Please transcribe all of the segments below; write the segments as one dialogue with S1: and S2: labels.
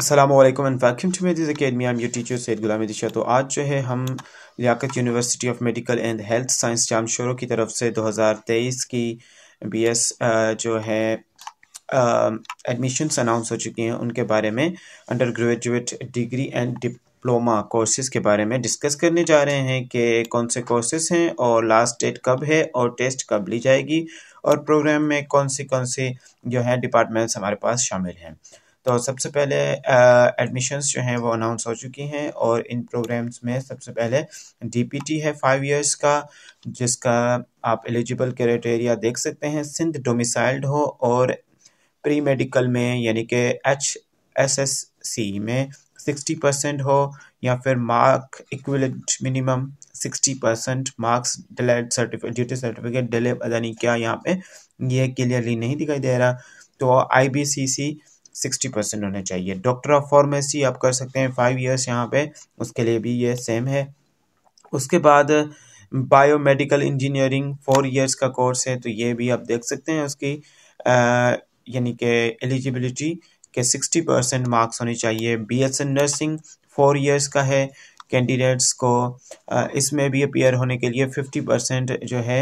S1: Aslam and welcome to मेदिस academy I am your teacher Syed Ghulam दिशा तो आज जो है हम Liaquat university of medical and health science जाम शोरों की तरफ से 2023 की बीएस जो है एडमिशन्स अनाउंस हो चुकी हैं उनके बारे में undergraduate degree and diploma courses के बारे में डिस्कस करने जा रहे हैं कि कौन से कोर्सेज हैं और लास्ट डेट कब है और टेस्ट कब ली जाएगी और प्रोग्राम में कौन सी कौन सी जो है डिपार्टमेंट्स हमारे पास शामिल हैं तो सबसे पहले एडमिशन्स जो हैं वो अनाउंस हो चुकी हैं और इन प्रोग्राम्स में सबसे पहले डीपीटी है फाइव इयर्स का जिसका आप एलिजिबल क्राइटेरिया देख सकते हैं सिंध डोमिसाइल्ड हो और प्री मेडिकल में यानी कि एच एस एस सी में सिक्सटी परसेंट हो या फिर mark equivalent minimum sixty percent marks डिलेट सर्टिफिकेट ड्यूटी सर्टिफिकेट डिले पता नहीं क्या यहाँ पे ये क्लियरली नहीं दिखाई दे रहा तो I B C C sixty percent होना चाहिए डॉक्टर ऑफ फार्मेसी आप कर सकते हैं फाइव ईयर्स यहाँ पे उसके लिए भी ये सेम है उसके बाद बायोमेडिकल इंजीनियरिंग फोर ईयर्स का कोर्स है तो ये भी आप देख सकते हैं उसकी यानी कि एलिजिबिलिटी के सिक्सटी परसेंट मार्क्स होने चाहिए B S N nursing four years का है कैंडिडेट्स को इसमें भी अपेयर होने के लिए फिफ्टी परसेंट जो है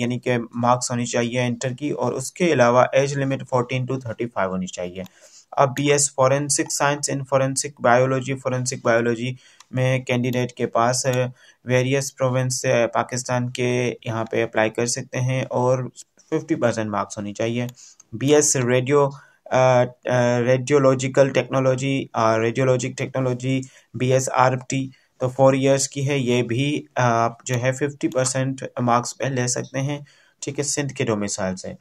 S1: यानी कि मार्क्स होनी चाहिए इंटर की और उसके अलावा age limit fourteen to thirty five होनी चाहिए अब B S forensic science in forensic biology forensic biology में कैंडिडेट के पास वेरियस प्रोविंस से पाकिस्तान के यहाँ पे अप्लाई कर सकते हैं और फिफ्टी परसेंट मार्क्स होनी चाहिए B S radio radiological technology radiologic technology B S R T तो फोर इयर्स की है ये भी uh, आप जो है फिफ्टी परसेंट मार्क्स पे ले सकते हैं ठीक है सिंध के डोमिसाइल से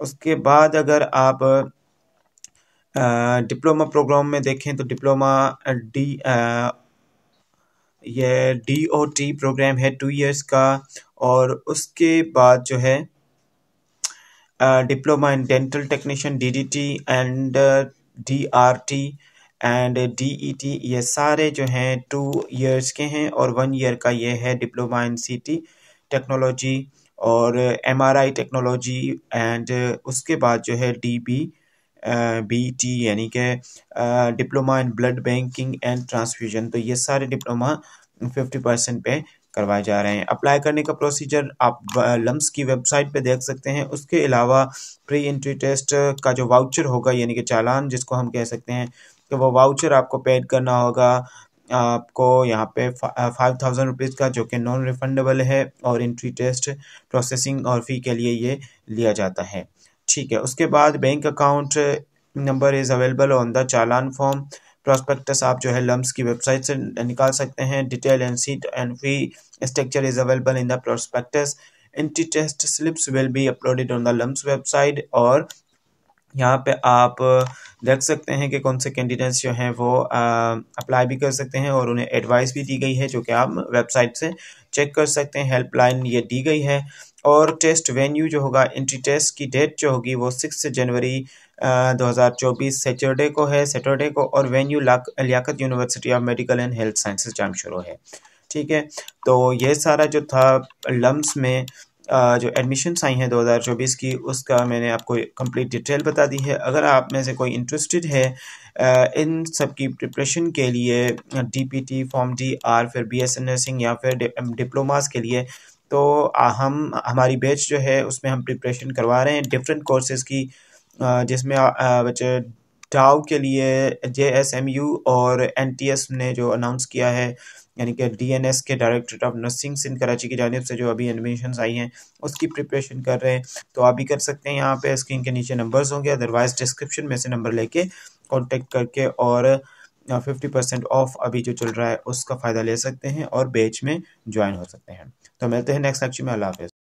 S1: उसके बाद अगर आप डिप्लोमा uh, प्रोग्राम में देखें तो डिप्लोमा डी uh, ये डी ओ टी प्रोग्राम है टू इयर्स का और उसके बाद जो है Uh, diploma in dental technician DDT and uh, DRT and D E T ये सारे जो हैं टू ईयर्स के हैं और वन ईयर का ये है diploma in C T technology और M R I technology and उसके बाद जो है डी बी बी टी यानी कि diploma in blood banking and transfusion तो ये सारे डिप्लोमा फिफ्टी परसेंट पे करवाए जा रहे हैं अप्लाई करने का प्रोसीजर आप लम्स की वेबसाइट पे देख सकते हैं उसके अलावा प्री एंट्री टेस्ट का जो वाउचर होगा यानी कि चालान जिसको हम कह सकते हैं कि वो वाउचर आपको पेड करना होगा आपको यहाँ पे फाइव थाउजेंड रुपीज़ का जो कि नॉन रिफंडेबल है और एंट्री टेस्ट प्रोसेसिंग और फ़ी के लिए ये लिया जाता है ठीक है उसके बाद bank account number is available on the challan form prospectus आप जो है लम्स की वेबसाइट से निकाल सकते हैं detail and seat and fee structure is available in the prospectus entry test slips will be uploaded on the LUMHS website और यहाँ पे आप देख सकते हैं कि कौन से कैंडिडेट्स जो हैं वो अप्लाई भी कर सकते हैं और उन्हें एडवाइस भी दी गई है जो कि आप वेबसाइट से चेक कर सकते हैं हेल्पलाइन ये दी गई है और टेस्ट वेन्यू जो होगा एंट्री टेस्ट की डेट जो होगी वो सिक्स जनवरी दो हज़ार चौबीस सैटरडे को है सैटरडे को और venue Liaquat university of medical and Health Sciences शुरू है ठीक है तो ये सारा जो था लम्स में जो एडमिशन्स आई हैं 2024 की उसका मैंने आपको कंप्लीट डिटेल बता दी है अगर आप में से कोई इंटरेस्टेड है इन सब की प्रिपरेशन के लिए डीपीटी फॉर्म डी आर फिर बीएससी नर्सिंग या फिर डिप्लोमास के लिए तो हम हमारी बैच जो है उसमें हम प्रिपरेशन करवा रहे हैं डिफरेंट कोर्सेज़ की जिसमें बच्चे डाव के लिए जे एस एम यू और एन टी एस ने जो अनाउंस किया है यानी कि एस के directorate of nursing Sindh Karachi की जानब से जो अभी एडमिशन आई हैं उसकी प्रिपरेशन कर रहे हैं तो आप भी कर सकते हैं यहाँ पे स्क्रीन के नीचे नंबर्स होंगे अदरवाइज डिस्क्रिप्शन में से नंबर लेके कॉन्टेक्ट करके और फिफ्टी परसेंट ऑफ अभी जो चल रहा है उसका फ़ायदा ले सकते हैं और बेच में ज्वाइन हो सकते हैं तो मिलते हैं नेक्स्ट लेक्चर में अल्लाह हाफिज़